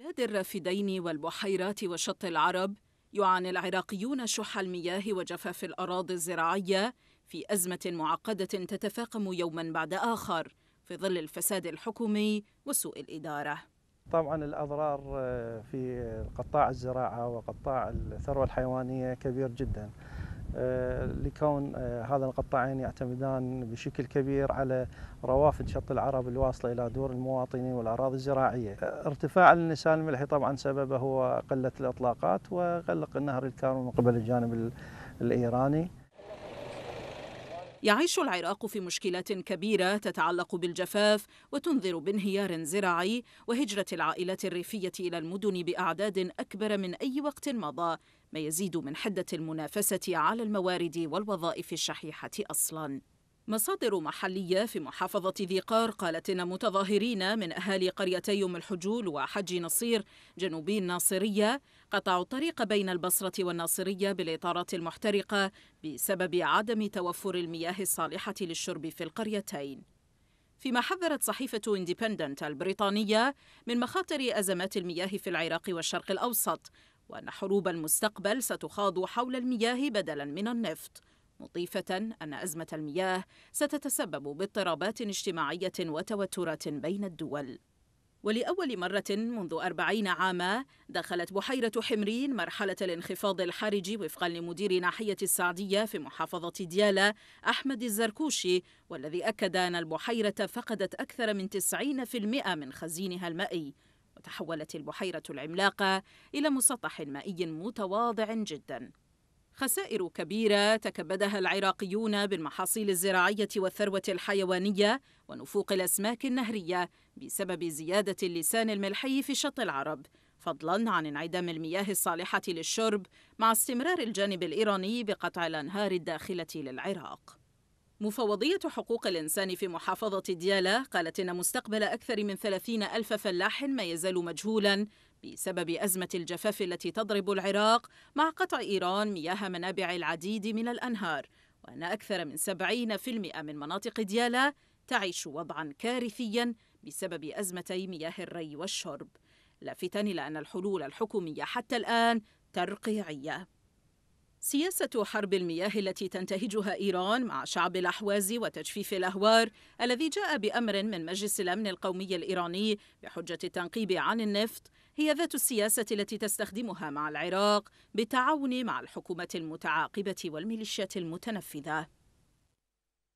بلاد الرافدين والبحيرات وشط العرب يعاني العراقيون شح المياه وجفاف الأراضي الزراعية في أزمة معقدة تتفاقم يوما بعد آخر في ظل الفساد الحكومي وسوء الإدارة طبعا الأضرار آه، في قطاع الزراعة وقطاع الثروة الحيوانية كبير جدا آه، لكون آه، هذا القطاعين يعتمدان بشكل كبير على روافد شط العرب الواصله الى دور المواطنين والاراضي الزراعيه. آه، ارتفاع النساء الملحي طبعا سببه هو قله الاطلاقات وغلق النهر الكارون من قبل الجانب الايراني. يعيش العراق في مشكلات كبيرة تتعلق بالجفاف وتنذر بانهيار زراعي وهجرة العائلات الريفية إلى المدن بأعداد أكبر من أي وقت مضى ما يزيد من حدة المنافسة على الموارد والوظائف الشحيحة أصلاً مصادر محلية في محافظة ذي قار قالت إن متظاهرين من أهالي قريتي أم الحجول وحج نصير جنوبي الناصرية قطعوا الطريق بين البصرة والناصرية بالإطارات المحترقة بسبب عدم توفر المياه الصالحة للشرب في القريتين فيما حذرت صحيفة اندبندنت البريطانية من مخاطر أزمات المياه في العراق والشرق الأوسط وأن حروب المستقبل ستخاض حول المياه بدلا من النفط مضيفة أن أزمة المياه ستتسبب باضطرابات اجتماعية وتوترات بين الدول ولأول مرة منذ أربعين عاما دخلت بحيرة حمرين مرحلة الانخفاض الحرج وفقا لمدير ناحية السعدية في محافظة ديالى أحمد الزركوشي والذي أكد أن البحيرة فقدت أكثر من تسعين في المئة من خزينها المائي وتحولت البحيرة العملاقة إلى مسطح مائي متواضع جداً خسائر كبيرة تكبدها العراقيون بالمحاصيل الزراعية والثروة الحيوانية ونفوق الأسماك النهرية بسبب زيادة اللسان الملحي في شط العرب فضلا عن انعدام المياه الصالحة للشرب مع استمرار الجانب الإيراني بقطع الأنهار الداخلة للعراق مفوضية حقوق الإنسان في محافظة ديالا قالت إن مستقبل أكثر من 30 ألف فلاح ما يزال مجهولا بسبب أزمة الجفاف التي تضرب العراق مع قطع إيران مياه منابع العديد من الأنهار وأن أكثر من 70% من مناطق ديالا تعيش وضعا كارثيا بسبب أزمتي مياه الري والشرب لافتا إلى أن الحلول الحكومية حتى الآن ترقيعية سياسة حرب المياه التي تنتهجها إيران مع شعب الأحواز وتجفيف الأهوار الذي جاء بأمر من مجلس الأمن القومي الإيراني بحجة التنقيب عن النفط هي ذات السياسة التي تستخدمها مع العراق بالتعاون مع الحكومة المتعاقبة والميليشيات المتنفذة